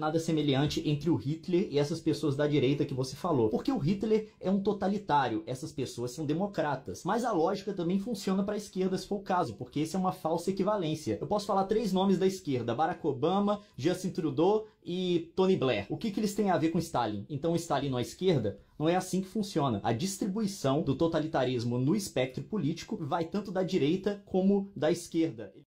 nada semelhante entre o Hitler e essas pessoas da direita que você falou. Porque o Hitler é um totalitário, essas pessoas são democratas. Mas a lógica também funciona para a esquerda, se for o caso, porque esse é uma falsa equivalência. Eu posso falar três nomes da esquerda, Barack Obama, Justin Trudeau e Tony Blair. O que, que eles têm a ver com Stalin? Então Stalin é esquerda não é assim que funciona. A distribuição do totalitarismo no espectro político vai tanto da direita como da esquerda.